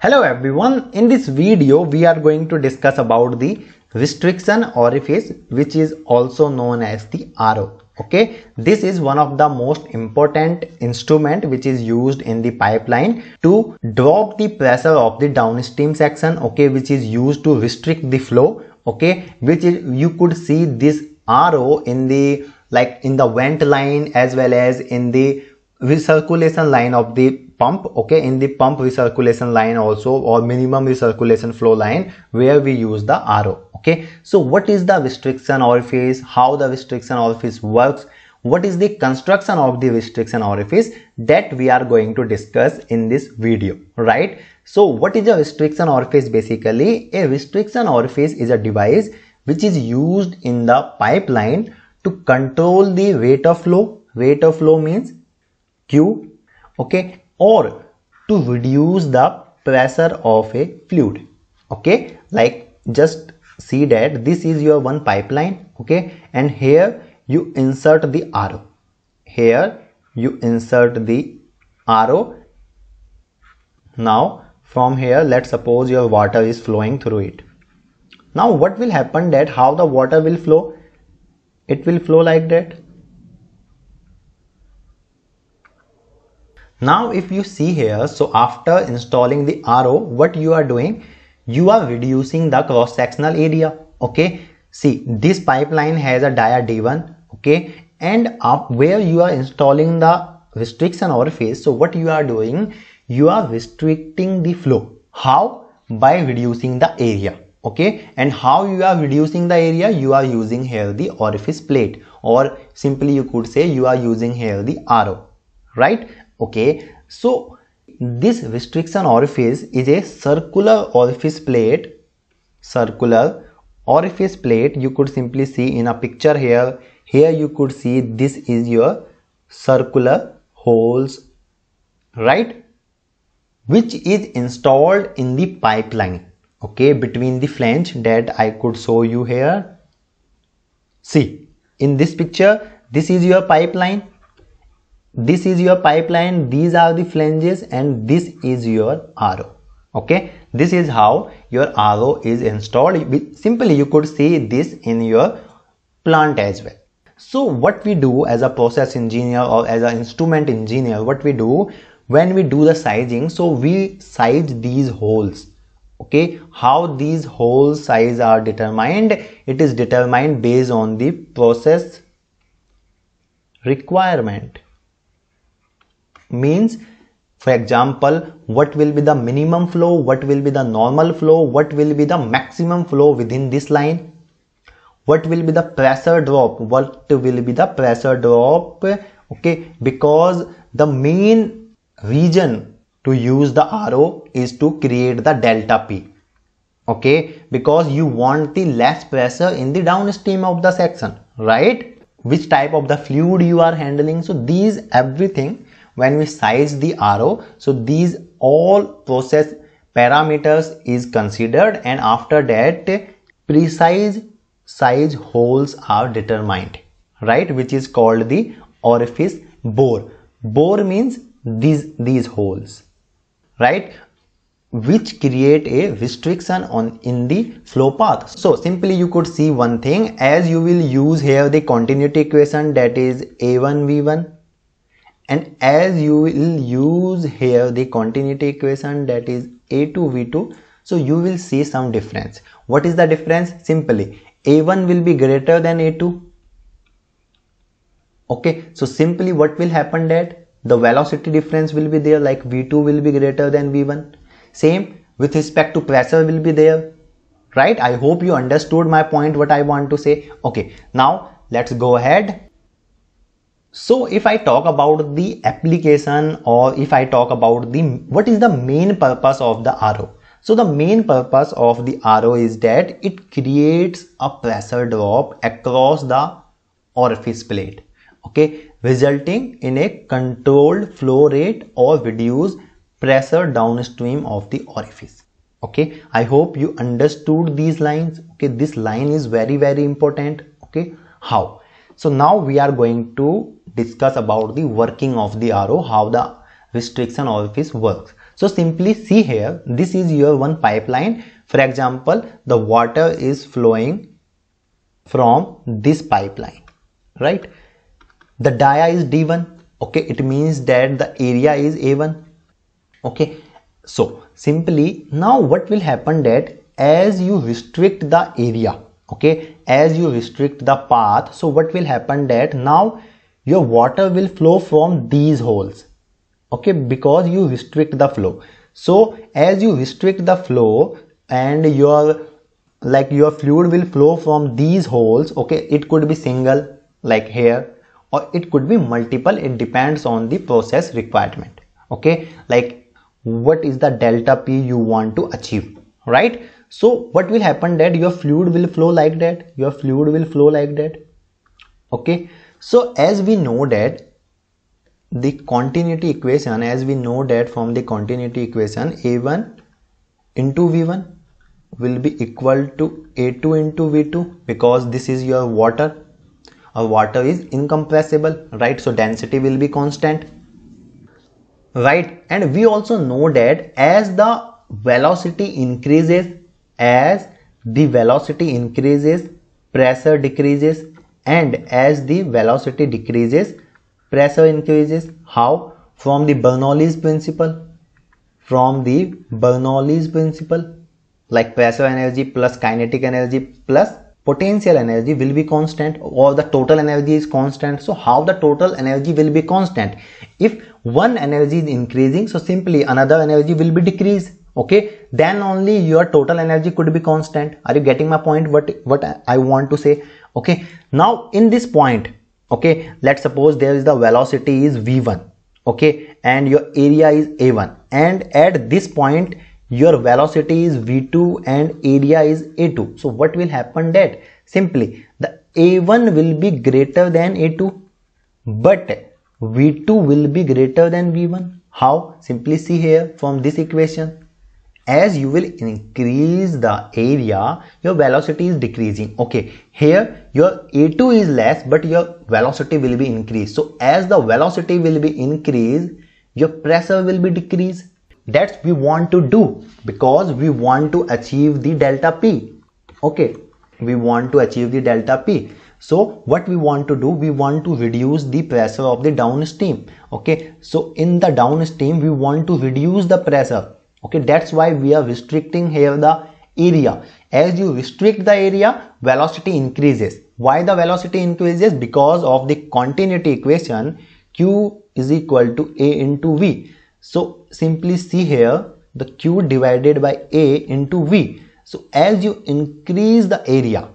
Hello everyone, in this video we are going to discuss about the restriction orifice which is also known as the RO. Okay, this is one of the most important instrument which is used in the pipeline to drop the pressure of the downstream section okay which is used to restrict the flow okay which is, you could see this RO in the like in the vent line as well as in the recirculation line of the pump okay in the pump recirculation line also or minimum recirculation flow line where we use the RO okay so what is the restriction orifice how the restriction orifice works what is the construction of the restriction orifice that we are going to discuss in this video right so what is a restriction orifice basically a restriction orifice is a device which is used in the pipeline to control the rate of flow rate of flow means q okay or to reduce the pressure of a fluid okay like just see that this is your one pipeline okay and here you insert the arrow here you insert the arrow now from here let's suppose your water is flowing through it now what will happen that how the water will flow it will flow like that Now if you see here, so after installing the RO, what you are doing? You are reducing the cross-sectional area, okay? See, this pipeline has a dia D1, okay? And up where you are installing the restriction orifice, so what you are doing? You are restricting the flow. How? By reducing the area, okay and how you are reducing the area you are using here the orifice plate or simply you could say you are using here the arrow right okay so this restriction orifice is a circular orifice plate circular orifice plate you could simply see in a picture here here you could see this is your circular holes right which is installed in the pipeline okay between the flange that i could show you here see in this picture this is your pipeline this is your pipeline these are the flanges and this is your RO okay this is how your RO is installed simply you could see this in your plant as well so what we do as a process engineer or as an instrument engineer what we do when we do the sizing so we size these holes okay how these hole size are determined it is determined based on the process requirement means for example what will be the minimum flow what will be the normal flow what will be the maximum flow within this line what will be the pressure drop what will be the pressure drop okay because the main reason to use the RO is to create the delta P okay because you want the less pressure in the downstream of the section right which type of the fluid you are handling so these everything when we size the arrow so these all process parameters is considered and after that precise size holes are determined right which is called the orifice bore bore means these these holes right which create a restriction on in the flow path so simply you could see one thing as you will use here the continuity equation that is a1v1 and as you will use here the continuity equation that is a two v2 so you will see some difference what is the difference simply a1 will be greater than a2 okay so simply what will happen that the velocity difference will be there like v2 will be greater than v1 same with respect to pressure will be there right i hope you understood my point what i want to say okay now let's go ahead so if i talk about the application or if i talk about the what is the main purpose of the RO so the main purpose of the RO is that it creates a pressure drop across the orifice plate okay resulting in a controlled flow rate or reduce pressure downstream of the orifice okay i hope you understood these lines okay this line is very very important okay how so now we are going to discuss about the working of the RO, how the restriction office works. So simply see here, this is your one pipeline. For example, the water is flowing from this pipeline, right? The dia is D1, okay? It means that the area is A1, okay? So simply now what will happen that as you restrict the area, okay? as you restrict the path so what will happen that now your water will flow from these holes okay because you restrict the flow so as you restrict the flow and your like your fluid will flow from these holes okay it could be single like here or it could be multiple it depends on the process requirement okay like what is the delta p you want to achieve right so what will happen that your fluid will flow like that your fluid will flow like that okay so as we know that the continuity equation as we know that from the continuity equation a1 into v1 will be equal to a2 into v2 because this is your water A water is incompressible right so density will be constant right and we also know that as the velocity increases as the velocity increases pressure decreases and as the velocity decreases pressure increases how from the bernoulli's principle from the bernoulli's principle like pressure energy plus kinetic energy plus potential energy will be constant or the total energy is constant so how the total energy will be constant if one energy is increasing so simply another energy will be decreased okay then only your total energy could be constant are you getting my point what what i want to say okay now in this point okay let's suppose there is the velocity is v1 okay and your area is a1 and at this point your velocity is v2 and area is a2 so what will happen that simply the a1 will be greater than a2 but v2 will be greater than v1 how simply see here from this equation as you will increase the area your velocity is decreasing okay here your a2 is less but your velocity will be increased so as the velocity will be increased your pressure will be decreased that's we want to do because we want to achieve the delta p okay we want to achieve the delta p so what we want to do we want to reduce the pressure of the downstream okay so in the downstream we want to reduce the pressure okay that's why we are restricting here the area as you restrict the area velocity increases why the velocity increases because of the continuity equation q is equal to a into v so simply see here the q divided by a into v so as you increase the area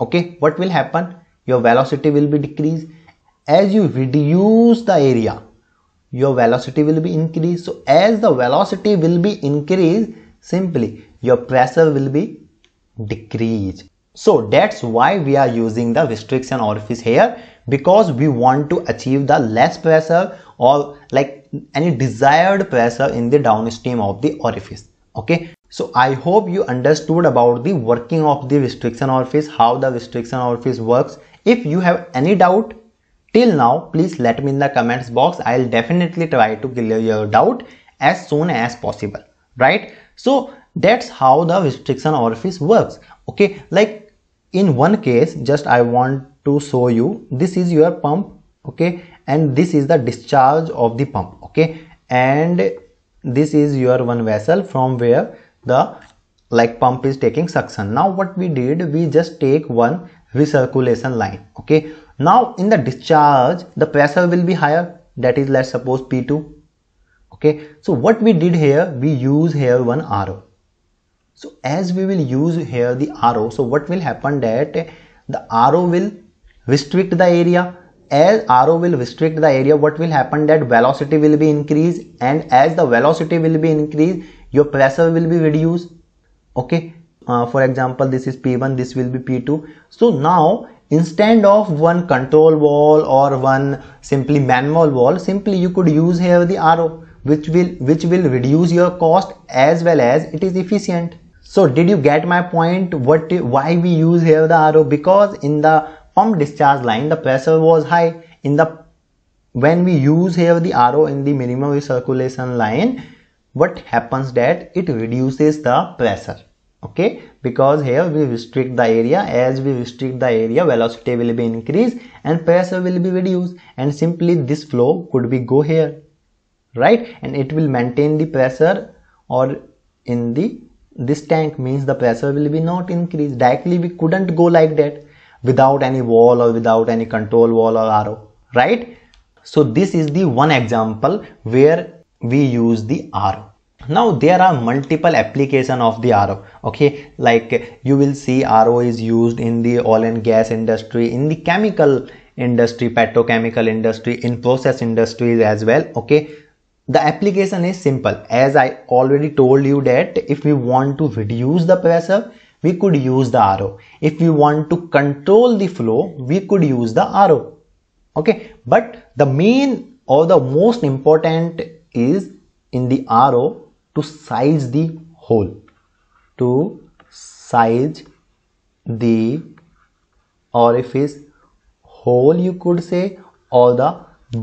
okay what will happen your velocity will be decreased as you reduce the area your velocity will be increased so as the velocity will be increased simply your pressure will be decreased so that's why we are using the restriction orifice here because we want to achieve the less pressure or like any desired pressure in the downstream of the orifice okay so I hope you understood about the working of the restriction orifice, how the restriction orifice works. If you have any doubt, Till now, please let me in the comments box. I'll definitely try to clear your doubt as soon as possible, right? So that's how the restriction orifice works. Okay, like in one case, just I want to show you, this is your pump, okay? And this is the discharge of the pump, okay? And this is your one vessel from where the like pump is taking suction now what we did we just take one recirculation line okay now in the discharge the pressure will be higher that is let's suppose p2 okay so what we did here we use here one RO so as we will use here the RO so what will happen that the RO will restrict the area as RO will restrict the area what will happen that velocity will be increased and as the velocity will be increased your pressure will be reduced okay uh, for example this is p1 this will be p2 so now instead of one control wall or one simply manual wall simply you could use here the RO which will which will reduce your cost as well as it is efficient so did you get my point what why we use here the RO because in the pump discharge line the pressure was high in the when we use here the RO in the minimum recirculation line what happens that it reduces the pressure okay because here we restrict the area as we restrict the area velocity will be increased and pressure will be reduced and simply this flow could be go here right and it will maintain the pressure or in the this tank means the pressure will be not increased directly we couldn't go like that without any wall or without any control wall or arrow right so this is the one example where we use the arrow now there are multiple application of the RO okay like you will see RO is used in the oil and gas industry in the chemical industry petrochemical industry in process industries as well okay the application is simple as I already told you that if we want to reduce the pressure we could use the RO if we want to control the flow we could use the RO okay but the main or the most important is in the RO to size the hole to size the orifice hole you could say or the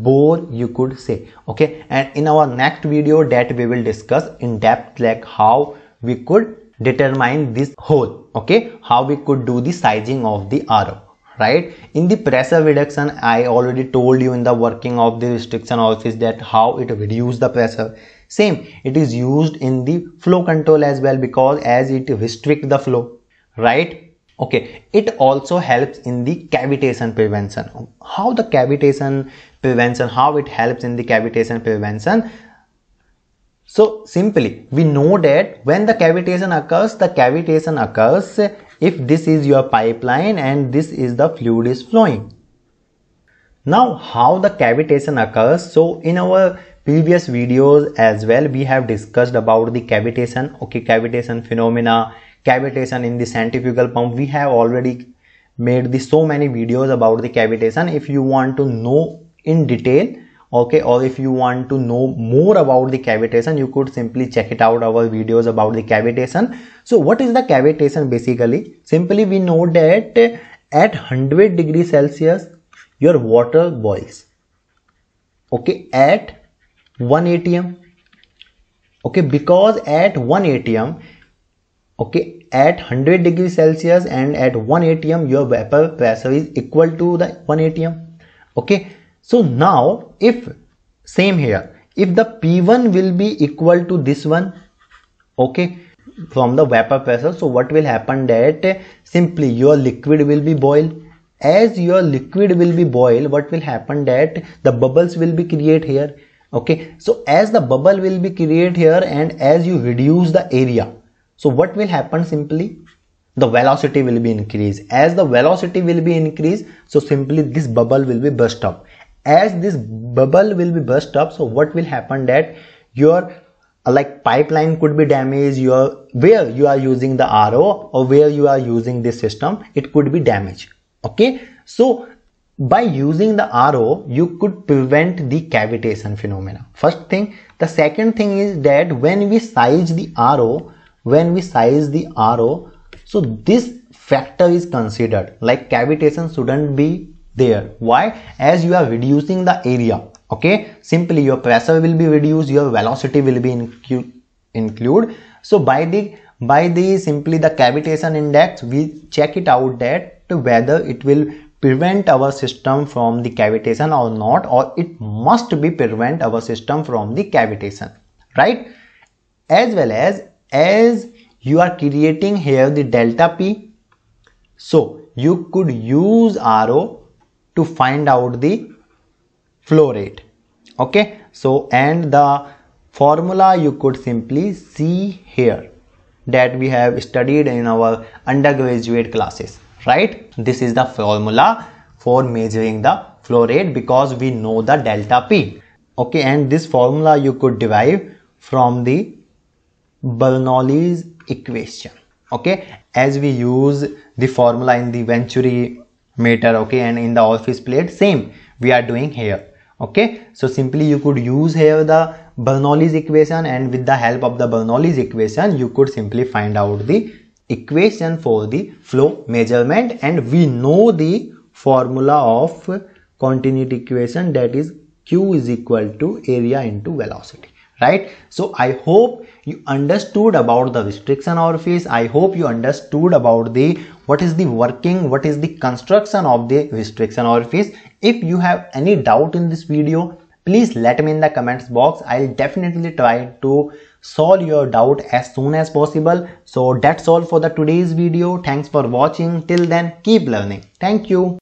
bore you could say okay and in our next video that we will discuss in depth like how we could determine this hole okay how we could do the sizing of the arrow right in the pressure reduction i already told you in the working of the restriction orifice that how it reduce the pressure same it is used in the flow control as well because as it restrict the flow right okay it also helps in the cavitation prevention how the cavitation prevention how it helps in the cavitation prevention so simply we know that when the cavitation occurs the cavitation occurs if this is your pipeline and this is the fluid is flowing now how the cavitation occurs so in our previous videos as well we have discussed about the cavitation okay cavitation phenomena cavitation in the centrifugal pump we have already made the so many videos about the cavitation if you want to know in detail okay or if you want to know more about the cavitation you could simply check it out our videos about the cavitation so what is the cavitation basically simply we know that at 100 degree celsius your water boils okay at one atm okay because at one atm okay at 100 degree celsius and at 1 atm your vapor pressure is equal to the 1 atm okay so now if same here if the p1 will be equal to this one okay from the vapor pressure so what will happen that simply your liquid will be boiled as your liquid will be boiled what will happen that the bubbles will be create here okay so as the bubble will be created here and as you reduce the area so what will happen simply the velocity will be increased as the velocity will be increased so simply this bubble will be burst up as this bubble will be burst up so what will happen that your uh, like pipeline could be damaged your where you are using the RO or where you are using this system it could be damaged okay so by using the RO, you could prevent the cavitation phenomena. First thing. The second thing is that when we size the RO, when we size the RO, so this factor is considered like cavitation shouldn't be there. Why? As you are reducing the area, okay? Simply your pressure will be reduced, your velocity will be include. So by the by the simply the cavitation index, we check it out that whether it will prevent our system from the cavitation or not or it must be prevent our system from the cavitation right as well as as you are creating here the delta p so you could use RO to find out the flow rate okay so and the formula you could simply see here that we have studied in our undergraduate classes right this is the formula for measuring the flow rate because we know the delta p okay and this formula you could derive from the bernoulli's equation okay as we use the formula in the venturi meter okay and in the office plate same we are doing here okay so simply you could use here the bernoulli's equation and with the help of the bernoulli's equation you could simply find out the equation for the flow measurement and we know the formula of continuity equation that is q is equal to area into velocity right so i hope you understood about the restriction orifice i hope you understood about the what is the working what is the construction of the restriction orifice if you have any doubt in this video please let me in the comments box i'll definitely try to solve your doubt as soon as possible so that's all for the today's video thanks for watching till then keep learning thank you